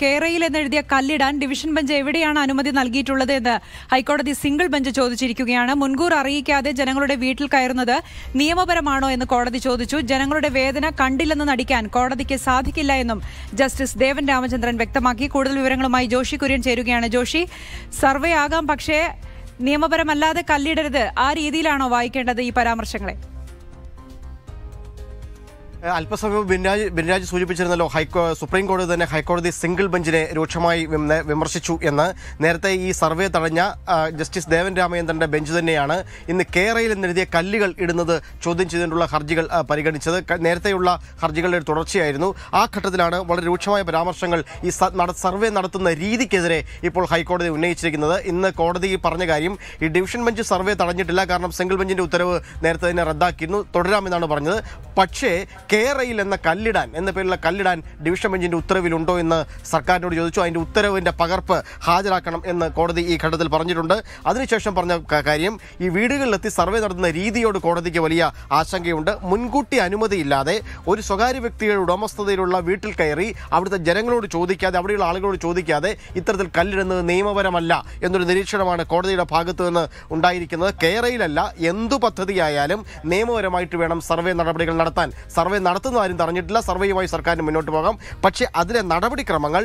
കേരയിൽ എന്നെഴുതിയ കല്ലിടാൻ division bench എവിടെയാണ് അനുമതി നൽകിയിട്ടുള്ളത് എന്ന് ഹൈക്കോടതി സിംഗിൾ ബെഞ്ച് ചോദിച്ചിരിക്കുകയാണ് മുൻകൂർ അറിയിക്കാതെ ജനങ്ങളുടെ വീട്ടിൽ കയറുന്നത് നിയമപരമാണോ എന്ന് കോടതി ചോദിച്ചു ജനങ്ങളുടെ വേദന കണ്ടില്ലെന്ന് നടിക്കാൻ കോടതിക്ക് സാധിക്കില്ല എന്നും ജസ്റ്റിസ് ദേവൻ രാമചന്ദ്രൻ വ്യക്തമാക്കി കൂടുതൽ വിവരങ്ങളുമായി ജോഷി കുര്യൻ ചേരുകയാണ് ജോഷി സർവേ ആകാം പക്ഷേ നിയമപരമല്ലാതെ കല്ലിടരുത് ആ രീതിയിലാണോ വായിക്കേണ്ടത് ഈ പരാമർശങ്ങളെ അല്പസമയം ബിൻരാജ് ബിൻരാജ് സൂചിപ്പിച്ചിരുന്നല്ലോ ഹൈക്കോ സുപ്രീം കോടതി തന്നെ ഹൈക്കോടതി സിംഗിൾ ബെഞ്ചിനെ രൂക്ഷമായി വിമർശിച്ചു എന്ന് നേരത്തെ ഈ സർവേ തടഞ്ഞ ജസ്റ്റിസ് ദേവൻ രാമചന്ദ്രൻ്റെ ബെഞ്ച് തന്നെയാണ് ഇന്ന് കേരളയിൽ നിന്നെഴുതിയ കല്ലുകൾ ഇടുന്നത് ചോദ്യം ചെയ്തിട്ടുള്ള ഹർജികൾ പരിഗണിച്ചത് നേരത്തെയുള്ള ഹർജികളുടെ ഒരു തുടർച്ചയായിരുന്നു ആ ഘട്ടത്തിലാണ് വളരെ രൂക്ഷമായ പരാമർശങ്ങൾ ഈ സർവേ നടത്തുന്ന രീതിക്കെതിരെ ഇപ്പോൾ ഹൈക്കോടതി ഉന്നയിച്ചിരിക്കുന്നത് ഇന്ന് കോടതി പറഞ്ഞ കാര്യം ഈ ഡിവിഷൻ ബെഞ്ച് സർവേ തടഞ്ഞിട്ടില്ല കാരണം സിംഗിൾ ബെഞ്ചിന്റെ ഉത്തരവ് നേരത്തെ തന്നെ റദ്ദാക്കിയിരുന്നു തുടരാമെന്നാണ് പറഞ്ഞത് പക്ഷേ കേരയിൽ എന്ന കല്ലിടാൻ എന്ന പേരിലുള്ള കല്ലിടാൻ ഡിവിഷൻ ബെഞ്ചിൻ്റെ ഉത്തരവിലുണ്ടോ എന്ന് സർക്കാരിനോട് ചോദിച്ചു അതിൻ്റെ ഉത്തരവിൻ്റെ പകർപ്പ് ഹാജരാക്കണം എന്ന് കോടതി ഈ ഘട്ടത്തിൽ പറഞ്ഞിട്ടുണ്ട് അതിനുശേഷം പറഞ്ഞ കാര്യം ഈ വീടുകളിലെത്തി സർവേ നടത്തുന്ന രീതിയോട് കോടതിക്ക് വലിയ ആശങ്കയുണ്ട് മുൻകൂട്ടി അനുമതിയില്ലാതെ ഒരു സ്വകാര്യ വ്യക്തിയുടെ ഉടമസ്ഥതയിലുള്ള വീട്ടിൽ കയറി അവിടുത്തെ ജനങ്ങളോട് ചോദിക്കാതെ അവിടെയുള്ള ആളുകളോട് ചോദിക്കാതെ ഇത്തരത്തിൽ കല്ലിടുന്നത് നിയമപരമല്ല എന്നൊരു നിരീക്ഷണമാണ് കോടതിയുടെ ഭാഗത്തു നിന്ന് ഉണ്ടായിരിക്കുന്നത് കേരയിലല്ല എന്തു പദ്ധതിയായാലും നിയമപരമായിട്ട് വേണം സർവേ നടപടികൾ നടത്താൻ സർവേ നടത്തുന്ന കാര്യം തടഞ്ഞിട്ടില്ല സർവേയുമായി സർക്കാരിന് മുന്നോട്ട് പോകാം പക്ഷേ അതിലെ നടപടിക്രമങ്ങൾ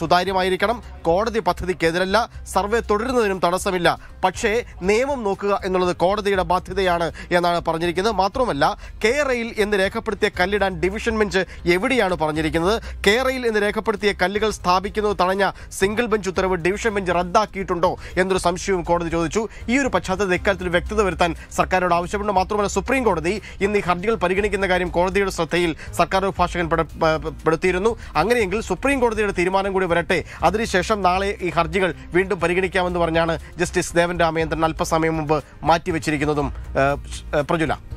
സുതാര്യമായിരിക്കണം കോടതി പദ്ധതിക്കെതിരല്ല സർവേ തുടരുന്നതിനും തടസ്സമില്ല പക്ഷേ നിയമം നോക്കുക എന്നുള്ളത് കോടതിയുടെ ബാധ്യതയാണ് എന്നാണ് പറഞ്ഞിരിക്കുന്നത് മാത്രമല്ല കേരയിൽ എന്ന് രേഖപ്പെടുത്തിയ കല്ലിടാൻ ഡിവിഷൻ ബെഞ്ച് എവിടെയാണ് പറഞ്ഞിരിക്കുന്നത് കേരയിൽ എന്ന് രേഖപ്പെടുത്തിയ കല്ലുകൾ സ്ഥാപിക്കുന്നത് തടഞ്ഞ സിംഗിൾ ബെഞ്ച് ഉത്തരവ് ഡിവിഷൻ ബെഞ്ച് റദ്ദാക്കിയിട്ടുണ്ടോ എന്നൊരു സംശയവും കോടതി ചോദിച്ചു ഈ ഒരു പശ്ചാത്തലത്തിൽ ഇക്കാര്യത്തിൽ വ്യക്തത വരുത്താൻ സർക്കാരോട് ആവശ്യപ്പെട്ട് മാത്രമല്ല സുപ്രീം കോടതി ഇന്ന് ഈ ഹർജികൾ പരിഗണിക്കുന്ന കാര്യം കോടതി കോടതിയുടെ ശ്രദ്ധയിൽ സർക്കാർ അഭിഭാഷകൻ പെടുത്തിയിരുന്നു അങ്ങനെയെങ്കിൽ സുപ്രീം കോടതിയുടെ തീരുമാനം കൂടി വരട്ടെ അതിനുശേഷം നാളെ ഈ ഹർജികൾ വീണ്ടും പരിഗണിക്കാമെന്ന് പറഞ്ഞാണ് ജസ്റ്റിസ് ദേവൻ രാമേന്ദ്രൻ അല്പസമയം മുമ്പ് മാറ്റിവെച്ചിരിക്കുന്നതും പ്രജുല